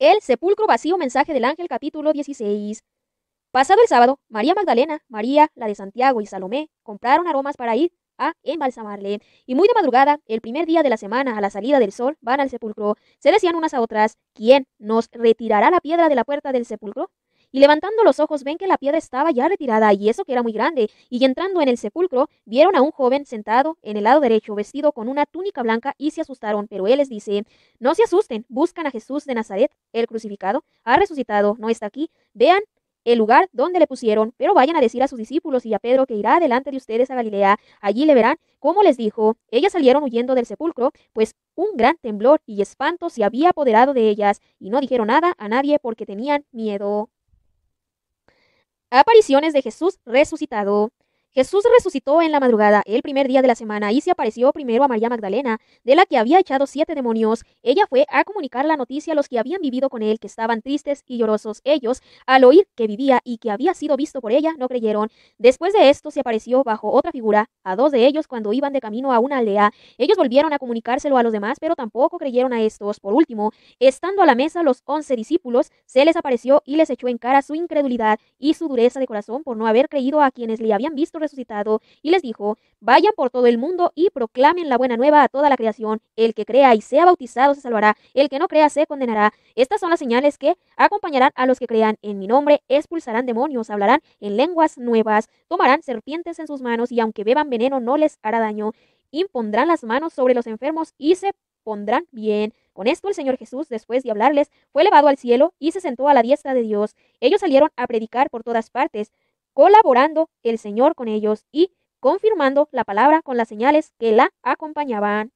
El sepulcro vacío, mensaje del ángel, capítulo 16. Pasado el sábado, María Magdalena, María, la de Santiago y Salomé compraron aromas para ir a embalsamarle, y muy de madrugada, el primer día de la semana, a la salida del sol, van al sepulcro. Se decían unas a otras, ¿quién nos retirará la piedra de la puerta del sepulcro? y levantando los ojos ven que la piedra estaba ya retirada y eso que era muy grande, y entrando en el sepulcro vieron a un joven sentado en el lado derecho, vestido con una túnica blanca, y se asustaron, pero él les dice, no se asusten, buscan a Jesús de Nazaret, el crucificado, ha resucitado, no está aquí, vean el lugar donde le pusieron, pero vayan a decir a sus discípulos y a Pedro que irá delante de ustedes a Galilea, allí le verán, cómo les dijo. Ellas salieron huyendo del sepulcro, pues un gran temblor y espanto se había apoderado de ellas, y no dijeron nada a nadie porque tenían miedo apariciones de Jesús resucitado. Jesús resucitó en la madrugada, el primer día de la semana, y se apareció primero a María Magdalena, de la que había echado siete demonios. Ella fue a comunicar la noticia a los que habían vivido con él, que estaban tristes y llorosos. Ellos, al oír que vivía y que había sido visto por ella, no creyeron. Después de esto se apareció bajo otra figura a dos de ellos cuando iban de camino a una aldea. Ellos volvieron a comunicárselo a los demás, pero tampoco creyeron a estos. Por último, estando a la mesa los once discípulos, se les apareció y les echó en cara su incredulidad y su dureza de corazón por no haber creído a quienes le habían visto resucitado, y les dijo, vayan por todo el mundo y proclamen la buena nueva a toda la creación, el que crea y sea bautizado se salvará, el que no crea se condenará. Estas son las señales que acompañarán a los que crean en mi nombre, expulsarán demonios, hablarán en lenguas nuevas, tomarán serpientes en sus manos, y aunque beban veneno no les hará daño, impondrán las manos sobre los enfermos y se pondrán bien. Con esto el Señor Jesús, después de hablarles, fue elevado al cielo y se sentó a la diestra de Dios. Ellos salieron a predicar por todas partes, colaborando el Señor con ellos y confirmando la palabra con las señales que la acompañaban.